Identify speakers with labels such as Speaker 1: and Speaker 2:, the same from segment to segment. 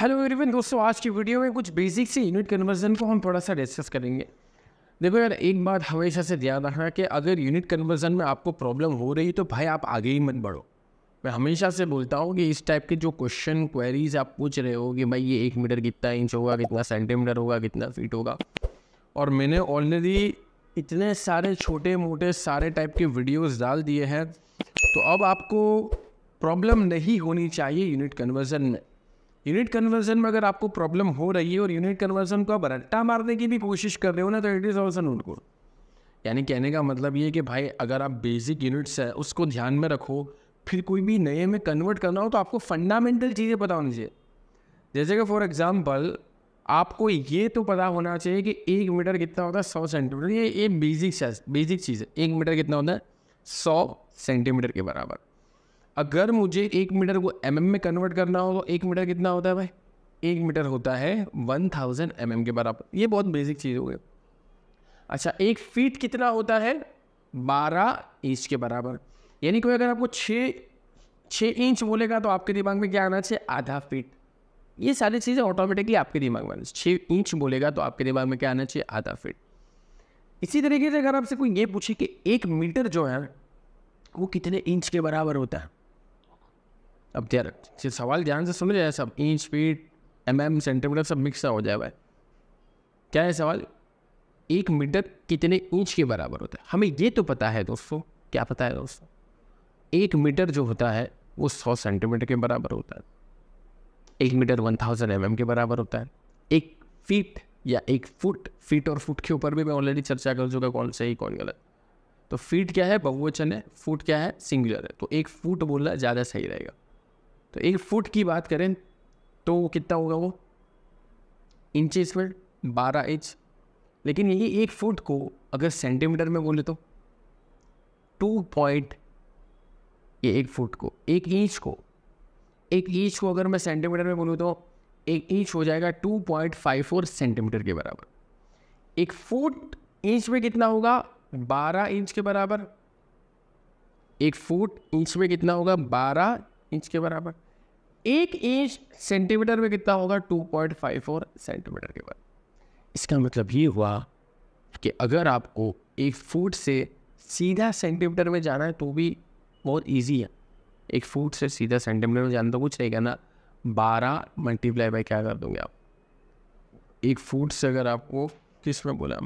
Speaker 1: Hello everyone दोस्तों आज की वीडियो में कुछ बेसिक से यूनिट कन्वर्जन को हम थोड़ा सा डिस्कस करेंगे देखो यार एक बात हमेशा से ध्यान रखना कि अगर यूनिट कन्वर्जन में आपको प्रॉब्लम हो रही तो भाई आप आगे ही मत बढ़ो मैं हमेशा से बोलता हूँ कि इस टाइप के जो क्वेश्चन क्वेरीज आप पूछ रहे हो कि भाई ये एक मीटर कितना इंच होगा कितना सेंटीमीटर होगा कितना फीट होगा और मैंने ऑलरेडी इतने सारे छोटे मोटे सारे टाइप के वीडियोज़ डाल दिए हैं तो अब आपको प्रॉब्लम नहीं होनी चाहिए यूनिट कन्वर्जन में यूनिट कन्वर्जन में अगर आपको प्रॉब्लम हो रही है और यूनिट कन्वर्जन को आप रट्टा मारने की भी कोशिश कर रहे हो ना तो it is also not good यानी कहने का मतलब ये कि भाई अगर आप बेसिक यूनिट्स है उसको ध्यान में रखो फिर कोई भी नए में कन्वर्ट करना हो तो आपको फंडामेंटल चीज़ें पता होनी चाहिए जैसे कि फॉर एग्ज़ाम्पल आपको ये तो पता होना चाहिए कि एक मीटर कितना होता है सौ सेंटीमीटर ये ये बेसिक बेसिक चीज़ है एक मीटर कितना होता है सौ सेंटीमीटर के बराबर अगर मुझे एक मीटर को एम mm में कन्वर्ट करना हो तो एक मीटर कितना होता है भाई एक मीटर होता है वन थाउजेंड एम एम के बराबर ये बहुत बेसिक चीज़ हो गई अच्छा एक फीट कितना होता है बारह इंच के बराबर यानी कोई अगर आपको छः छः इंच बोलेगा तो आपके दिमाग में क्या आना चाहिए आधा फीट ये सारी चीज़ें ऑटोमेटिकली आपके दिमाग में छः इंच बोलेगा तो आपके दिमाग में क्या आना चाहिए आधा फीट
Speaker 2: इसी तरीके से अगर आपसे कोई ये पूछे कि एक मीटर जो है वो कितने इंच के
Speaker 1: बराबर होता है अब त्यार सवाल ध्यान से समझ जाए सब inch feet M M centimetre सब मिक्स हो जाए भाई क्या है सवाल एक मीटर कितने इंच के बराबर होता है हमें ये तो पता है दोस्तों क्या पता है दोस्तों एक मीटर जो होता है वो सौ सेंटीमीटर के बराबर होता है एक मीटर वन थाउजेंड एम के बराबर होता है एक फीट या एक फुट फीट और फुट के ऊपर भी मैं ऑलरेडी चर्चा कर चुका कौन सही कौन गलत तो फीट क्या है बहुवचन है फुट क्या है सिंगुलर है तो एक फुट बोलना ज़्यादा सही रहेगा तो एक फुट की बात करें तो कितना होगा वो इंच में बारह इंच लेकिन यही एक फुट को अगर सेंटीमीटर में बोले तो टू पॉइंट ये एक फुट को एक इंच को एक इंच को अगर मैं सेंटीमीटर में बोलूँ तो एक इंच हो जाएगा two point five four centimetre के बराबर एक फुट इंच में कितना होगा बारह इंच के बराबर एक फुट इंच में कितना होगा बारह इंच के बराबर एक इंच सेंटीमीटर में कितना होगा two point five four centimetre के बराबर इसका मतलब ये हुआ कि अगर आपको एक फुट से सीधा सेंटीमीटर में जाना है तो भी बहुत ईजी है एक फुट से सीधा सेंटीमीटर में जाना तो कुछ नहीं ना बारह मल्टीप्लाई बाई क्या कर दोगे आप एक फुट से अगर आपको किस में बोला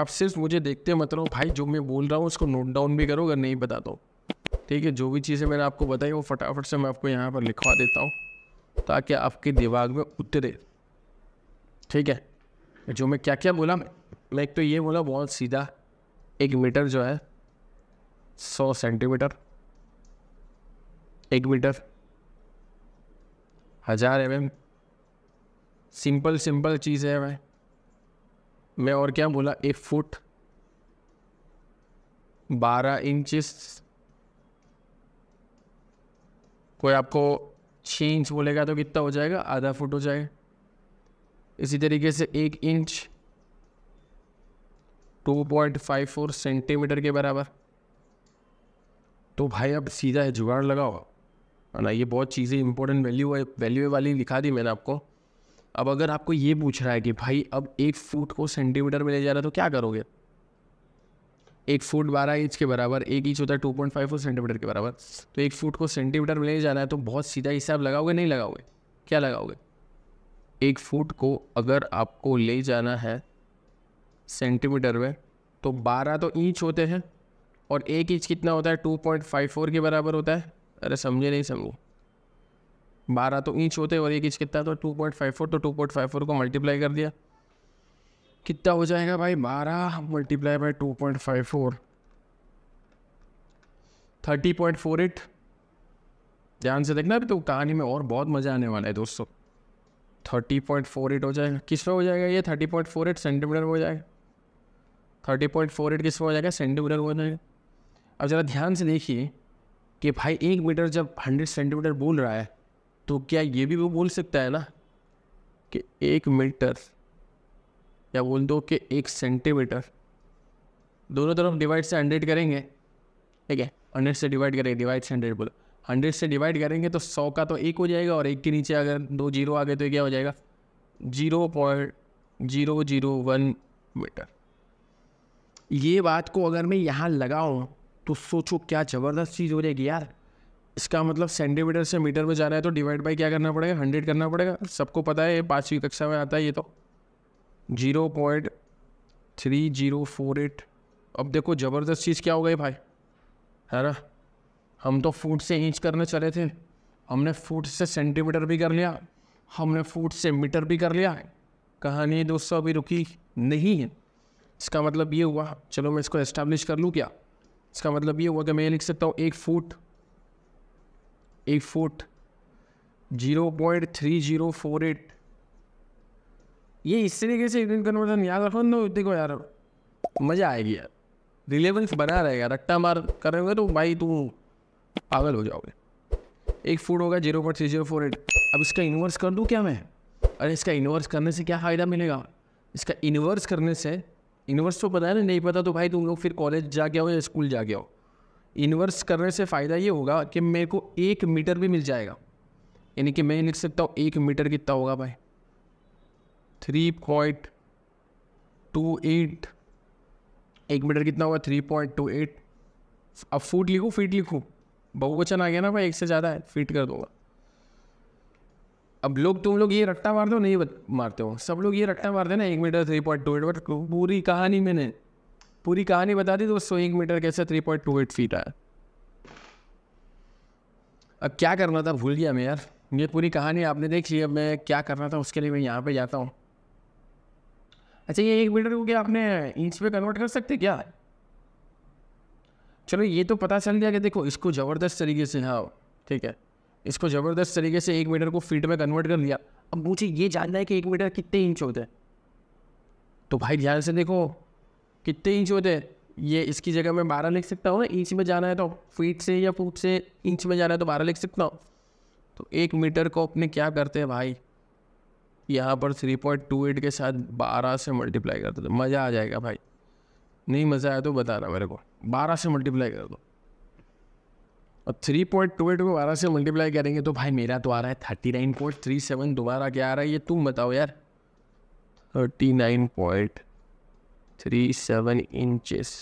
Speaker 1: आप सिर्फ मुझे देखते मत रहो भाई जो मैं बोल रहा हूँ उसको नोट डाउन भी करो अगर नहीं बता दो तो। ठीक है जो भी चीज़ें मैंने आपको बताई वो फटाफट से मैं आपको यहाँ पर लिखवा देता हूँ ताकि आपके दिमाग में उतरे ठीक है जो मैं क्या क्या बोला मैं एक तो ये बोला बहुत सीधा एक मीटर जो है सौ सेंटीमीटर एक मीटर हज़ार एम एम सिंपल सिंपल चीज़ है मैं मैं और क्या बोला एक फुट बारह इंचिस कोई आपको छः इंच बोलेगा तो कितना हो जाएगा आधा फुट हो जाएगा इसी तरीके से एक इंच 2.54 सेंटीमीटर के बराबर तो भाई अब सीधा है जुगाड़ लगाओ है ना ये बहुत चीज़ें इंपॉर्टेंट वैल्यू है वैल्यू वाली लिखा दी मैंने आपको अब अगर आपको ये पूछ रहा है कि भाई अब एक फुट को सेंटीमीटर में ले जा रहा है तो क्या करोगे एक फुट बारह इंच के बराबर एक इंच होता है two point five four centimetre के बराबर तो एक फुट को सेंटीमीटर में ले जाना है तो बहुत सीधा हिसाब लगाओगे नहीं लगाओगे क्या लगाओगे एक फुट को अगर आपको ले जाना है सेंटीमीटर में तो बारह तो इंच होते हैं और एक इंच कितना होता है टू पॉइंट फाइव फोर के बराबर होता है अरे समझे नहीं समझो बारह तो इंच होते हैं और एक इंच कितना तो टू पॉइंट फाइव फोर तो टू पॉइंट फाइव फोर को मल्टीप्लाई कर दिया कितना हो जाएगा भाई बारह multiply by two point five four thirty point four eight ध्यान से देखना अभी तो कहानी में और बहुत मज़ा आने वाला है दोस्तों थर्टी पॉइंट फोर एट हो जाएगा किस पर हो जाएगा ये thirty point four eight centimetre हो जाएगा थर्टी पॉइंट फोर एट किस पर हो जाएगा सेंटीमीटर हो जाएगा अब ज़रा ध्यान से देखिए कि भाई एक मीटर जब हंड्रेड सेंटीमीटर बोल रहा है तो क्या ये भी वो बोल सकता है ना कि एक मीटर या बोल दो कि एक सेंटीमीटर दोनों तरफ डिवाइड से हंड्रेड करेंगे ठीक है हंड्रेड से डिवाइड करेंगे डिवाइड से हंड्रेड बोलो हंड्रेड से डिवाइड करेंगे तो सौ का तो एक हो जाएगा और एक के नीचे अगर दो जीरो आ गए तो क्या हो जाएगा zero point zero zero one metre ये बात को अगर मैं यहाँ लगाऊँ तो सोचो क्या ज़बरदस्त चीज़ हो जाएगी यार इसका मतलब सेंटीमीटर से मीटर में जा रहा है तो डिवाइड बाई क्या करना पड़ेगा हंड्रेड करना पड़ेगा सबको पता है पाँचवीं कक्षा में आता है ये तो zero point three zero four eight अब देखो ज़बरदस्त चीज़ क्या हो गई भाई है ना हम तो फुट से इंच करने चले थे हमने फुट से सेंटीमीटर भी कर लिया हमने फुट से मीटर भी कर लिया है कहानी दोस्तों अभी रुकी नहीं है इसका मतलब ये हुआ चलो मैं इसको इस्टेब्लिश कर लूँ क्या इसका मतलब ये हुआ कि मैं लिख सकता हूँ एक फुट एक foot zero point three zero four eight ये इस तरीके से इंडियन कन्वर्जन याद रखो ना देखो यार मज़ा आएगी यार रिलेवेंस बना रहेगा रट्टा मार करोगे तो भाई तू पागल हो जाओगे एक फूड होगा zero point three zero four eight अब इसका इन्वर्स कर दूँ क्या मैं अरे इसका इन्वर्स करने से क्या फ़ायदा मिलेगा इसका इन्वर्स करने से इन्वर्स तो पता है ना नहीं पता तो भाई तुम लोग फिर कॉलेज जा के आओ या स्कूल जा के आओ इन्वर्स करने से फ़ायदा ये होगा कि मेरे को एक मीटर भी मिल जाएगा यानी कि मैं लिख सकता हूँ एक मीटर कितना होगा भाई थ्री पॉइंट टू एट एक मीटर कितना हुआ थ्री पॉइंट टू एट अब फुट लिखो फीट लिखो बहुवचन आ गया ना भाई एक से ज़्यादा है फीट कर दूंगा अब लोग तुम लोग ये रट्टा मारते हो नहीं मारते हो सब लोग ये रट्टा मारते हैं ना एक metre three point two eight but पूरी कहानी मैंने पूरी कहानी बता दी दोस्तों एक मीटर कैसे three point two eight feet आया अब क्या करना था भूल गया मैं यार ये पूरी कहानी आपने देख ली अब मैं क्या करना था उसके लिए मैं यहाँ पे जाता हूँ अच्छा ये एक मीटर को क्या आपने इंच पे कन्वर्ट कर सकते क्या चलो ये तो पता चल गया कि देखो इसको ज़बरदस्त तरीके से हाँ ठीक है इसको ज़बरदस्त तरीके से एक मीटर को फीट में कन्वर्ट कर लिया अब मुझे ये जानना है कि एक मीटर कितने इंच होते हैं तो भाई ध्यान से देखो कितने इंच होते हैं ये इसकी जगह मैं बारह लिख सकता हूँ ना इंच में जाना है तो फीट से या फुट से इंच में जाना है तो बारह लिख सकता हूँ तो एक मीटर को अपने क्या करते हैं भाई यहाँ पर थ्री पॉइंट टू एट के साथ बारह से मल्टीप्लाई कर दो मज़ा आ जाएगा भाई नहीं मज़ा आया तो बता रहा मेरे को बारह से मल्टीप्लाई कर दो और थ्री पॉइंट टू एट को बारह से मल्टीप्लाई करेंगे तो भाई मेरा तो आ रहा है thirty nine point three seven दोबारा क्या आ रहा है ये तुम बताओ यार thirty nine point three seven inches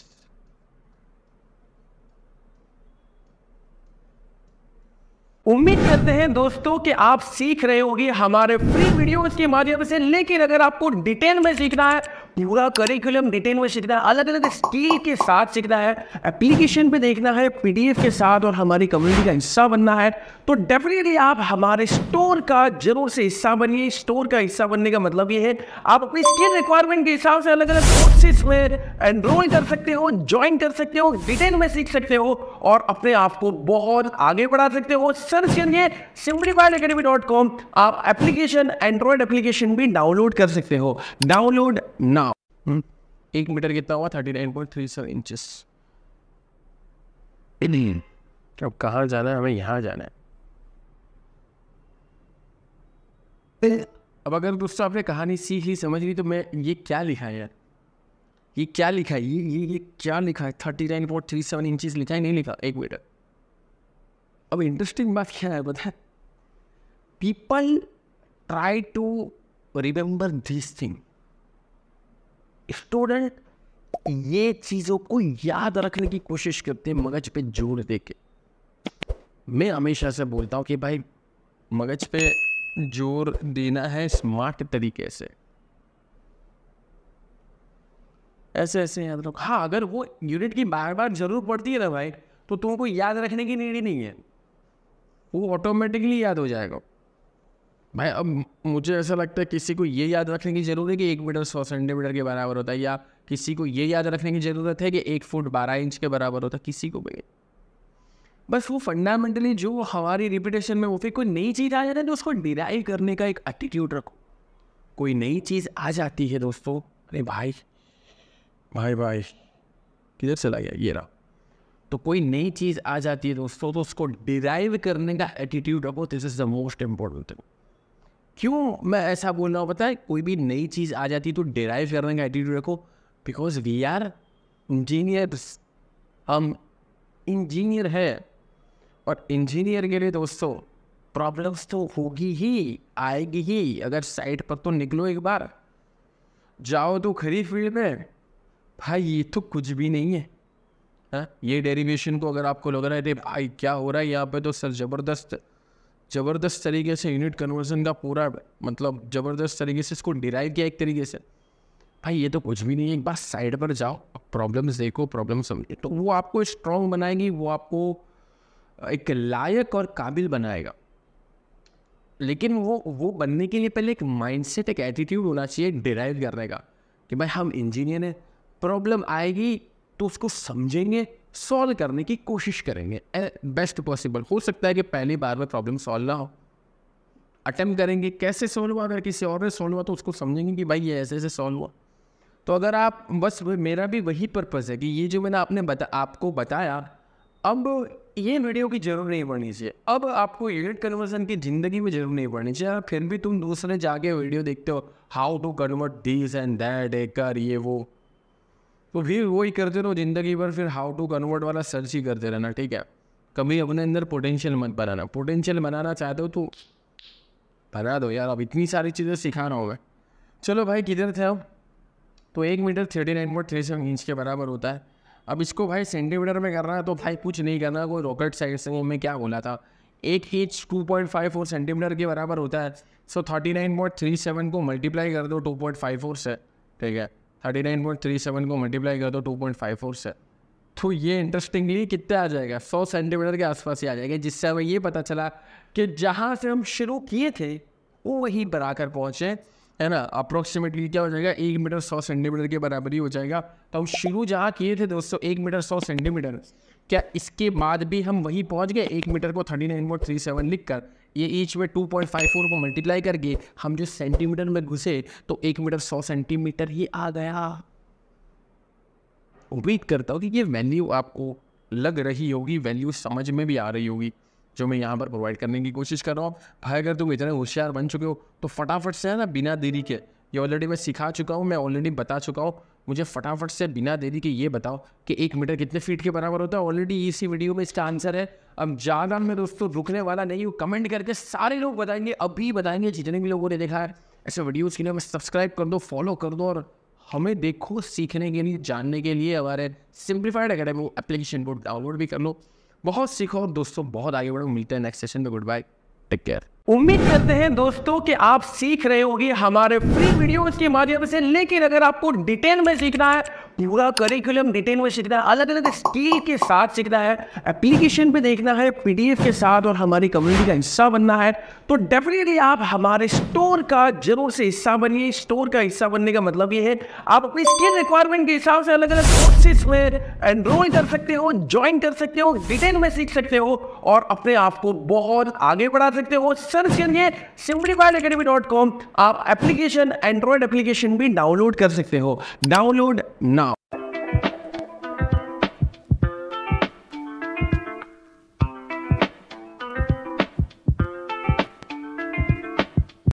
Speaker 2: उम्मीद करते हैं दोस्तों कि आप सीख रहे होगी हमारे फ्री वीडियोस के माध्यम से लेकिन अगर आपको डिटेल में सीखना है पूरा करिकुलम डिटेल में सीखना है अलग अलग स्किल के साथ सीखना है एप्लीकेशन पे देखना है पीडीएफ के साथ और हमारी कम्युनिटी का हिस्सा बनना है तो डेफिनेटली आप हमारे स्टोर का जरूर से हिस्सा बनिए स्टोर का हिस्सा बनने का मतलब ये है आप अपनी स्किल रिक्वायरमेंट के हिसाब से अलग अलग कोर्सेज में एनरोल कर सकते हो ज्वाइन कर सकते हो डिटेल में सीख सकते हो और अपने आप को बहुत आगे बढ़ा सकते हो सर्च करिए सिम्प्लीफाइड अकेडमी डॉट कॉम आप एप्लीकेशन एंड्रॉयड एप्लीकेशन भी डाउनलोड कर सकते हो डाउनलोड ना हम्म, एक मीटर
Speaker 1: कितना हुआ thirty nine point three seven inches
Speaker 2: तो
Speaker 1: अब कहाँ जाना है हमें यहाँ जाना है अब अगर दोस्तों आपने कहानी सीख ली समझ ली तो मैं ये क्या लिखा है यार ये क्या लिखा है ये ये ये क्या लिखा है thirty nine point three seven inch लिखा है नहीं लिखा एक मीटर अब इंटरेस्टिंग बात क्या है बता people try to remember this thing student ये चीज़ों को याद रखने की कोशिश करते हैं मगज पे जोर दे के मैं हमेशा से बोलता हूँ कि भाई मगज पे जोर देना है स्मार्ट तरीके से
Speaker 2: ऐसे ऐसे याद रखो हाँ अगर वो यूनिट की बार बार जरूर पड़ती है ना भाई तो तुमको याद रखने की नीड ही नहीं है
Speaker 1: वो ऑटोमेटिकली याद हो जाएगा भाई अब मुझे ऐसा लगता है किसी को ये याद रखने की ज़रूरत है कि एक मीटर सौ सेंटीमीटर के बराबर होता है या किसी को ये याद रखने की ज़रूरत है कि एक फुट बारह इंच के बराबर होता है किसी को भी
Speaker 2: बस वो फंडामेंटली जो हमारी रिपीटेशन में वो फिर कोई नई चीज़ आ जाती है तो उसको डिराइव करने का एक
Speaker 1: एटीट्यूड रखो कोई नई चीज़ आ जाती है दोस्तों अरे भाई भाई भाई किधर से गया ये रहा तो कोई नई चीज़ आ जाती है दोस्तों तो उसको डिराइव करने का एटीट्यूड रखो this is the most important thing क्यों मैं ऐसा बोल रहा हूँ पता है कोई भी नई चीज़ आ जाती है तो डिराइव करने का एटीट्यूड रखो बिकॉज वी आर इंजीनियर्स हम इंजीनियर है और इंजीनियर के लिए दोस्तों प्रॉब्लम्स तो होगी ही आएगी ही अगर साइड पर तो निकलो एक बार जाओ तो खरी फील्ड में भाई ये तो कुछ भी नहीं है हा? ये डेरिवेशन को अगर आपको लग रहा है भाई क्या हो रहा है यहाँ पे तो सर ज़बरदस्त ज़बरदस्त तरीके से यूनिट कन्वर्जन का पूरा मतलब ज़बरदस्त तरीके से इसको डिराइव किया एक तरीके से भाई ये तो कुछ भी नहीं है एक बार साइड पर जाओ प्रॉब्लम्स देखो प्रॉब्लम समझे तो वो आपको स्ट्रॉन्ग बनाएगी वो आपको एक लायक और काबिल बनाएगा लेकिन वो वो बनने के लिए पहले एक माइंडसेट एक एटीट्यूड होना चाहिए डिराइव करने का कि भाई हम इंजीनियर हैं प्रॉब्लम आएगी तो उसको समझेंगे सॉल्व करने की कोशिश करेंगे बेस्ट पॉसिबल हो सकता है कि पहली बार में प्रॉब्लम सॉल्व ना हो अटैम्प्ट करेंगे कैसे सॉल्व हुआ अगर किसी और ने सॉल्व हुआ तो उसको समझेंगे कि भाई ये ऐसे ऐसे सॉल्व हुआ तो अगर आप बस मेरा भी वही पर्पज़ है कि ये जो मैंने आपने बता आपको बताया अब ये वीडियो की जरूर नहीं पड़नी चाहिए अब आपको एडिट कन्वर्सन की ज़िंदगी में जरूर नहीं पड़नी चाहिए फिर भी तुम दूसरे जाके वीडियो देखते हो how to convert this and that acre ये वो तो फिर वही करते रहो ज़िंदगी भर फिर हाउ टू कन्वर्ट वाला सर्च ही करते रहना ठीक है कभी अपने अंदर पोटेंशियल मत बनाना पोटेंशियल बनाना चाहते हो तो बना दो यार अब इतनी सारी चीज़ें सिखा रहा हूँ मैं चलो भाई किधर थे अब तो एक metre thirty nine point three seven inch के बराबर होता है अब इसको भाई सेंटीमीटर में करना है तो भाई कुछ नहीं करना कोई रॉकेट साइड से मैं क्या बोला था एक inch two point five four centimetre के बराबर होता है so thirty nine point three seven को मल्टीप्लाई कर दो टू पॉइंट फाइव फोर से ठीक है thirty nine point three seven को मल्टीप्लाई कर दो टू पॉइंट फाइव फोर से तो ये इंटरेस्टिंगली कितने आ जाएगा सौ सेंटीमीटर के आसपास ही आ जाएगा जिससे हमें ये पता चला कि जहाँ से हम शुरू किए थे वो वहीं पर आकर पहुँचे है ना अप्रोक्सीमेटली क्या हो जाएगा एक मीटर सौ सेंटीमीटर के बराबर ही हो जाएगा तो हम शुरू जहाँ किए थे दोस्तों एक मीटर सौ सेंटीमीटर क्या इसके बाद भी हम वहीं पहुंच गए एक मीटर को thirty nine point three seven लिख कर ये ईच में टू पॉइंट फाइव फोर को मल्टीप्लाई करके हम जो सेंटीमीटर में घुसे तो एक मीटर सौ सेंटीमीटर ही आ गया उम्मीद करता हूँ कि ये वैल्यू आपको लग रही होगी वैल्यू समझ में भी आ रही होगी जो मैं यहाँ पर प्रोवाइड करने की कोशिश कर रहा हूँ भाई अगर तुम इतने होशियार बन चुके हो तो फटाफट से है ना बिना देरी के ये ऑलरेडी मैं सिखा चुका हूँ मैं ऑलरेडी बता चुका हूँ मुझे फटाफट से बिना देरी के ये बताओ कि एक मीटर कितने फीट के बराबर होता है ऑलरेडी इसी वीडियो में इसका आंसर है अब ज़्यादा मैं दोस्तों रुकने वाला नहीं हूँ कमेंट करके सारे लोग बताएंगे अभी बताएंगे जितने भी लोगों ने देखा है ऐसे वीडियोज़ के लिए हमें सब्सक्राइब कर दो फॉलो कर दो और हमें देखो सीखने के लिए जानने के लिए हमारे सिंप्लीफाइड अकेडमी एप्लीकेशन को डाउनलोड भी कर लो बहुत सीखो दोस्तों बहुत आगे बढ़ो मिलते हैं नेक्स्ट सेशन में गुड बाय टेक केयर
Speaker 2: उम्मीद करते हैं दोस्तों कि आप सीख रहे होगी हमारे फ्री वीडियोस के माध्यम से लेकिन अगर आपको डिटेल में सीखना है पूरा करिकुलम डिटेल में सीखना है अलग अलग स्किल के साथ सीखना है एप्लीकेशन पे देखना है पीडीएफ के साथ और हमारी कम्युनिटी का हिस्सा बनना है तो डेफिनेटली आप हमारे स्टोर का जरूर से हिस्सा बनिए स्टोर का हिस्सा बनने का मतलब ये है आप अपनी स्किल रिक्वायरमेंट के हिसाब से अलग अलग कोर्सेज में एनरोल कर सकते हो ज्वाइन कर सकते हो डिटेल में सीख सकते हो और अपने आप को बहुत आगे बढ़ा सकते हो सर्च करिए सिम्प्लीफाइड अकेडमी डॉट कॉम आप एप्लीकेशन एंड्रॉयड एप्लीकेशन भी डाउनलोड कर सकते हो डाउनलोड ना